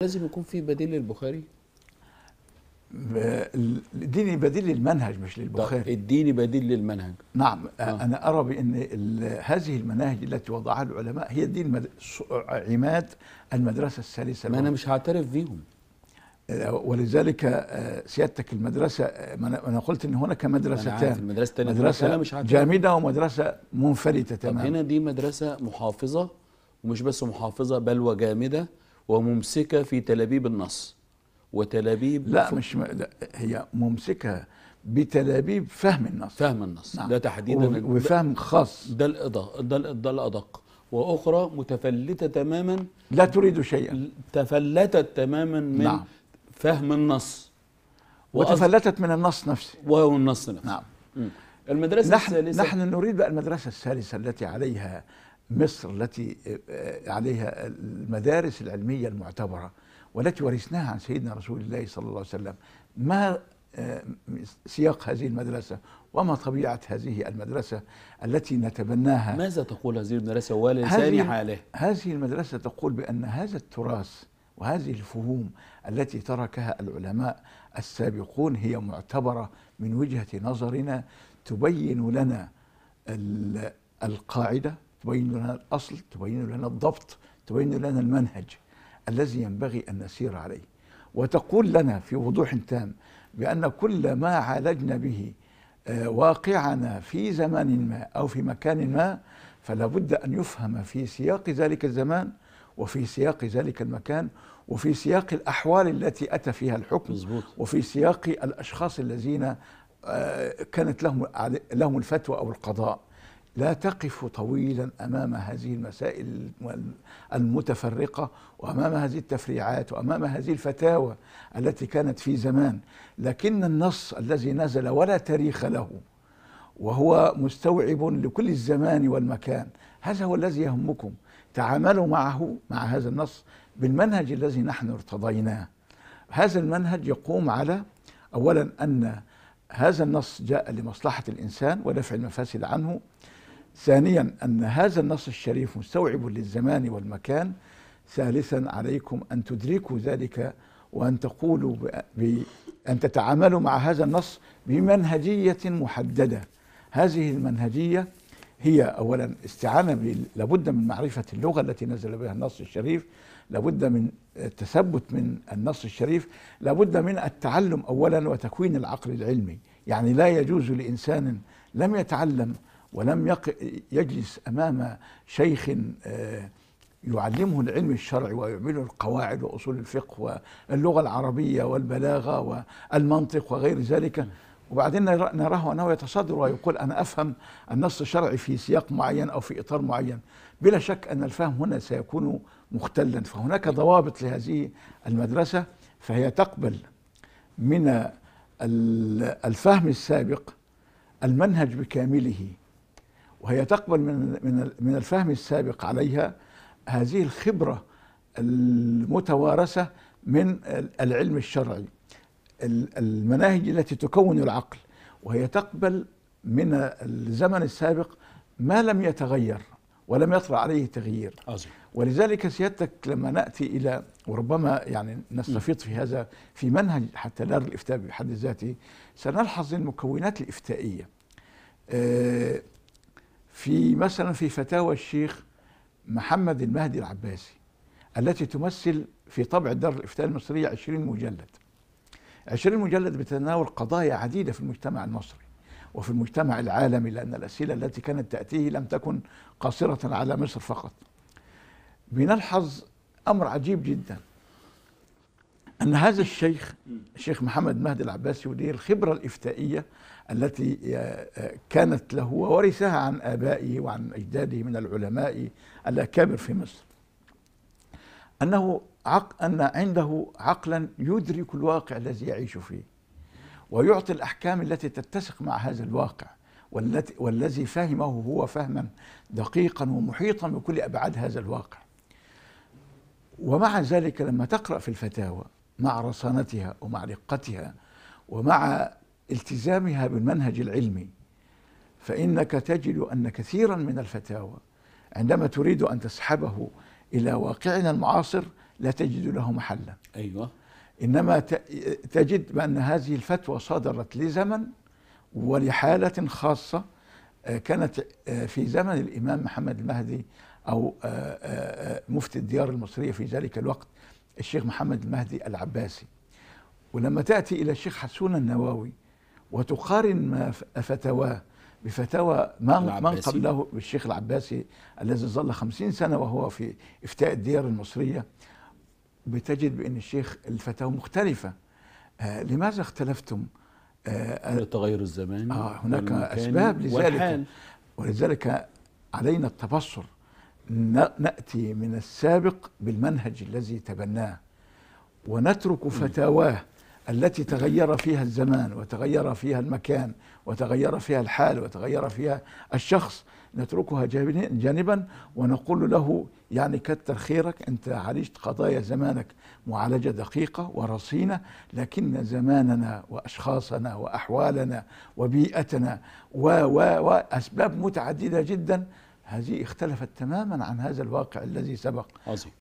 لازم يكون في بديل للبخاري اديني بديل للمنهج مش للبخاري اديني بديل للمنهج نعم آه. انا ارى بان هذه المناهج التي وضعها العلماء هي دين عماد المدرسه الثالثه ما انا مش هعترف بيهم ولذلك سيادتك المدرسه انا قلت ان هناك مدرستان مدرسه مدرسه مش جامده ومدرسه منفلته تماما هنا دي مدرسه محافظه ومش بس محافظه بل وجامده وممسكة في تلابيب النص وتلابيب لا مش م... لا هي ممسكة بتلابيب فهم النص فهم النص نعم. ده تحديدا و... وفهم خاص ده الأدق ده, ده الأدق وأخرى متفلتة تماما لا تريد شيئا تفلتت تماما من نعم. فهم النص وتفلتت من النص نفسه وهو النص نفسه نعم م. المدرسة نحن الثالثة نحن نريد بقى المدرسة الثالثة التي عليها مصر التي آه، عليها المدارس العلمية المعتبرة والتي ورثناها عن سيدنا رسول الله صلى الله عليه وسلم ما آه، سياق هذه المدرسة وما طبيعة هذه المدرسة التي نتبناها ماذا تقول هذه المدرسة والإنسان حاله هذه المدرسة تقول بأن هذا التراث وهذه الفهوم التي تركها العلماء السابقون هي معتبرة من وجهة نظرنا تبين لنا القاعدة تبين لنا الأصل تبين لنا الضبط تبين لنا المنهج الذي ينبغي أن نسير عليه وتقول لنا في وضوح تام بأن كل ما عالجنا به آه، واقعنا في زمان ما أو في مكان ما فلا بد أن يفهم في سياق ذلك الزمان وفي سياق ذلك المكان وفي سياق الأحوال التي أتى فيها الحكم مزبوط. وفي سياق الأشخاص الذين آه، كانت لهم لهم الفتوى أو القضاء لا تقف طويلا امام هذه المسائل المتفرقه وامام هذه التفريعات وامام هذه الفتاوى التي كانت في زمان لكن النص الذي نزل ولا تاريخ له وهو مستوعب لكل الزمان والمكان هذا هو الذي يهمكم تعاملوا معه مع هذا النص بالمنهج الذي نحن ارتضيناه هذا المنهج يقوم على اولا ان هذا النص جاء لمصلحه الانسان ودفع المفاسد عنه ثانيا أن هذا النص الشريف مستوعب للزمان والمكان ثالثا عليكم أن تدركوا ذلك وأن تقولوا بأن تتعاملوا مع هذا النص بمنهجية محددة هذه المنهجية هي أولا استعانة لابد من معرفة اللغة التي نزل بها النص الشريف لابد من التثبت من النص الشريف لابد من التعلم أولا وتكوين العقل العلمي يعني لا يجوز لإنسان لم يتعلم ولم يق يجلس أمام شيخ آه، يعلمه العلم الشرعي ويعمله القواعد وأصول الفقه واللغة العربية والبلاغة والمنطق وغير ذلك وبعدين نراه أنه يتصدر ويقول أنا أفهم النص الشرعي في سياق معين أو في إطار معين بلا شك أن الفهم هنا سيكون مختلا فهناك أيوة. ضوابط لهذه المدرسة فهي تقبل من الفهم السابق المنهج بكامله وهي تقبل من من من الفهم السابق عليها هذه الخبره المتوارثه من العلم الشرعي المناهج التي تكون العقل وهي تقبل من الزمن السابق ما لم يتغير ولم يطرأ عليه تغيير عظيم. ولذلك سيادتك لما نأتي إلى وربما يعني نستفيض في هذا في منهج حتى لا الإفتاء بحد ذاته سنلحظ المكونات الإفتائية آه، في مثلا في فتاوى الشيخ محمد المهدي العباسي التي تمثل في طبع الدار الإفتاء المصرية 20 مجلد 20 مجلد بتناول قضايا عديدة في المجتمع المصري وفي المجتمع العالمي لأن الأسئلة التي كانت تأتيه لم تكن قاصرة على مصر فقط بنلحظ أمر عجيب جدا أن هذا الشيخ الشيخ محمد مهدي العباسي ودي الخبرة الإفتائية التي كانت له وورثها عن آبائه وعن أجداده من العلماء الأكابر في مصر أنه عق أن عنده عقلا يدرك الواقع الذي يعيش فيه ويعطي الأحكام التي تتسق مع هذا الواقع والتي والذي فهمه هو فهما دقيقا ومحيطا بكل أبعاد هذا الواقع ومع ذلك لما تقرأ في الفتاوى مع رصانتها ومع رقتها ومع التزامها بالمنهج العلمي فإنك تجد أن كثيرا من الفتاوى عندما تريد أن تسحبه إلى واقعنا المعاصر لا تجد له محلا أيوة إنما تجد بأن هذه الفتوى صدرت لزمن ولحالة خاصة آه، كانت آه، في زمن الإمام محمد المهدي أو آه، مفتي الديار المصرية في ذلك الوقت الشيخ محمد المهدي العباسي ولما تأتي إلى الشيخ حسون النواوي وتقارن ما فتواه بفتاوى من, من قبله بالشيخ العباسي الذي ظل خمسين سنة وهو في إفتاء الديار المصرية بتجد بأن الشيخ الفتاوى مختلفة آه لماذا اختلفتم؟ آه, آه، تغير الزمان آه هناك أسباب لذلك والحال. ولذلك علينا التبصر ناتي من السابق بالمنهج الذي تبناه ونترك فتاواه التي تغير فيها الزمان وتغير فيها المكان وتغير فيها الحال وتغير فيها الشخص نتركها جانبا ونقول له يعني كتر خيرك انت عالجت قضايا زمانك معالجه دقيقه ورصينه لكن زماننا واشخاصنا واحوالنا وبيئتنا و و واسباب متعدده جدا هذه اختلفت تماما عن هذا الواقع الذي سبق عظيم